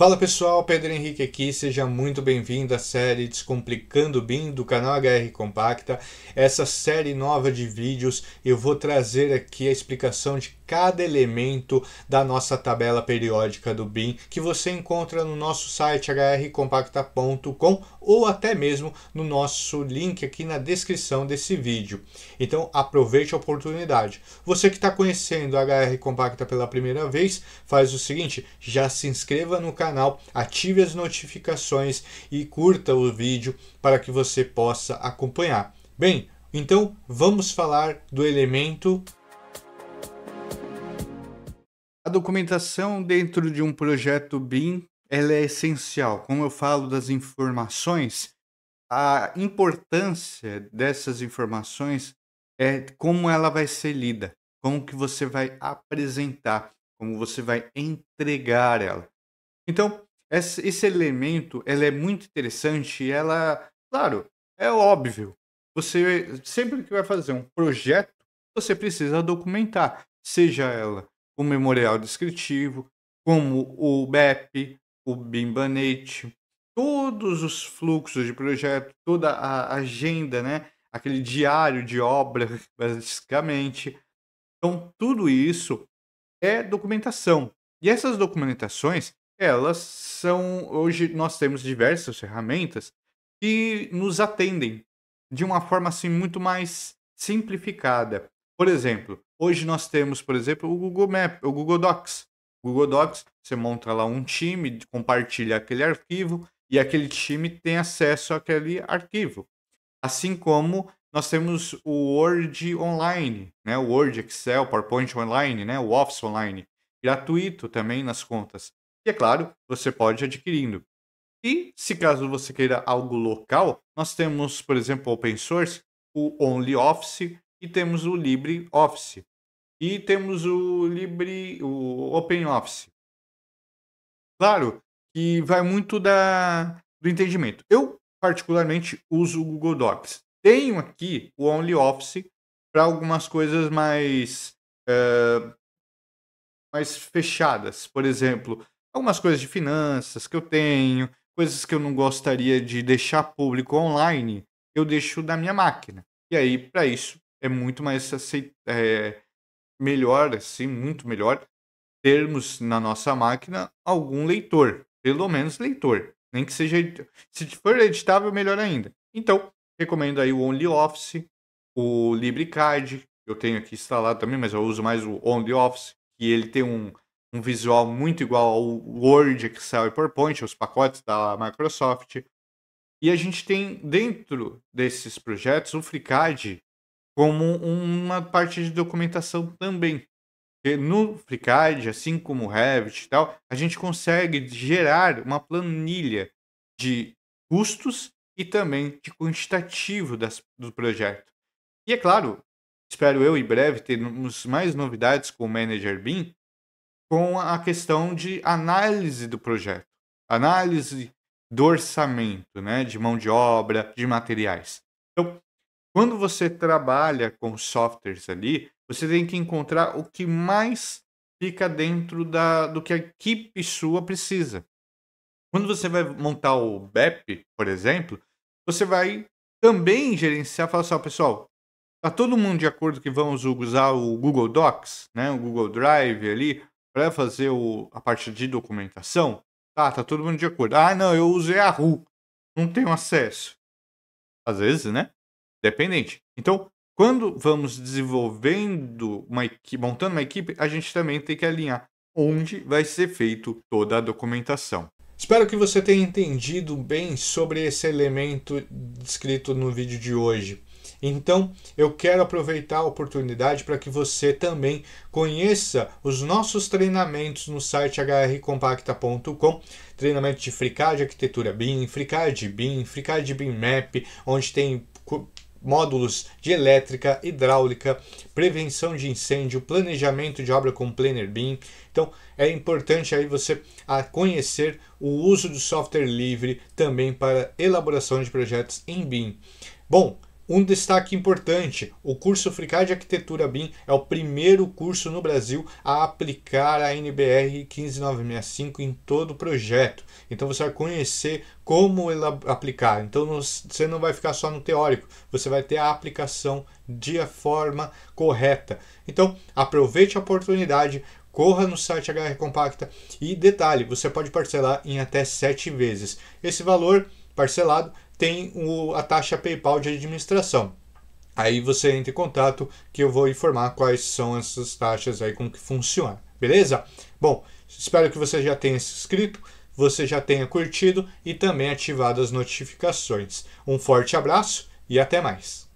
Fala pessoal, Pedro Henrique aqui, seja muito bem-vindo à série Descomplicando o BIM do canal HR Compacta. Essa série nova de vídeos eu vou trazer aqui a explicação de cada elemento da nossa tabela periódica do BIM que você encontra no nosso site hrcompacta.com ou até mesmo no nosso link aqui na descrição desse vídeo. Então aproveite a oportunidade. Você que está conhecendo a HR Compacta pela primeira vez, faz o seguinte, já se inscreva no canal canal, ative as notificações e curta o vídeo para que você possa acompanhar. Bem, então vamos falar do elemento. A documentação dentro de um projeto BIM ela é essencial. Como eu falo das informações, a importância dessas informações é como ela vai ser lida, como que você vai apresentar, como você vai entregar ela. Então, esse elemento ela é muito interessante e ela, claro, é óbvio. Você sempre que vai fazer um projeto, você precisa documentar, seja ela o memorial descritivo, como o BEP, o Bimbanate, todos os fluxos de projeto, toda a agenda, né? Aquele diário de obra, basicamente. Então, tudo isso é documentação. E essas documentações, elas são. Hoje nós temos diversas ferramentas que nos atendem de uma forma assim muito mais simplificada. Por exemplo, hoje nós temos, por exemplo, o Google Map, o Google Docs. Google Docs, você monta lá um time, compartilha aquele arquivo e aquele time tem acesso àquele arquivo. Assim como nós temos o Word online, né? O Word, Excel, PowerPoint online, né? O Office online, gratuito também nas contas é claro, você pode adquirindo. E se caso você queira algo local, nós temos, por exemplo, open source, o OnlyOffice e temos o LibreOffice. E temos o Libre, o OpenOffice. Claro que vai muito da, do entendimento. Eu, particularmente, uso o Google Docs. Tenho aqui o OnlyOffice para algumas coisas mais, uh, mais fechadas. Por exemplo, algumas coisas de finanças que eu tenho, coisas que eu não gostaria de deixar público online, eu deixo da minha máquina. E aí, para isso, é muito mais aceit... é... melhor, assim, muito melhor, termos na nossa máquina algum leitor, pelo menos leitor. Nem que seja. Se for editável, melhor ainda. Então, recomendo aí o OnlyOffice, o LibreCard, eu tenho aqui instalado também, mas eu uso mais o OnlyOffice, que ele tem um um visual muito igual ao Word, Excel e PowerPoint, os pacotes da Microsoft. E a gente tem dentro desses projetos o FreeCAD como uma parte de documentação também. Porque no FreeCAD, assim como o Revit e tal, a gente consegue gerar uma planilha de custos e também de quantitativo das, do projeto. E é claro, espero eu em breve termos mais novidades com o Manager BIM, com a questão de análise do projeto, análise do orçamento, né, de mão de obra, de materiais. Então, quando você trabalha com softwares ali, você tem que encontrar o que mais fica dentro da, do que a equipe sua precisa. Quando você vai montar o BEP, por exemplo, você vai também gerenciar, falar assim, pessoal, tá todo mundo de acordo que vamos usar o Google Docs, né, o Google Drive ali, para fazer o, a parte de documentação, tá, tá todo mundo de acordo. Ah, não, eu usei a RU, não tenho acesso. Às vezes, né? Dependente. Então, quando vamos desenvolvendo uma equipe, montando uma equipe, a gente também tem que alinhar onde vai ser feito toda a documentação. Espero que você tenha entendido bem sobre esse elemento descrito no vídeo de hoje. Então, eu quero aproveitar a oportunidade para que você também conheça os nossos treinamentos no site hrcompacta.com, treinamento de FreeCAD, arquitetura BIM, FreeCAD BIM, FreeCAD BIM Map, onde tem módulos de elétrica, hidráulica, prevenção de incêndio, planejamento de obra com Planner BIM. Então, é importante aí você a ah, conhecer o uso do software livre também para elaboração de projetos em BIM. Bom, um destaque importante: o curso Fricar de Arquitetura BIM é o primeiro curso no Brasil a aplicar a NBR 15965 em todo o projeto. Então você vai conhecer como ela aplicar. Então você não vai ficar só no teórico, você vai ter a aplicação de forma correta. Então aproveite a oportunidade, corra no site HR Compacta e detalhe, você pode parcelar em até 7 vezes. Esse valor parcelado, tem o, a taxa PayPal de administração. Aí você entra em contato que eu vou informar quais são essas taxas aí, como que funciona, beleza? Bom, espero que você já tenha se inscrito, você já tenha curtido e também ativado as notificações. Um forte abraço e até mais!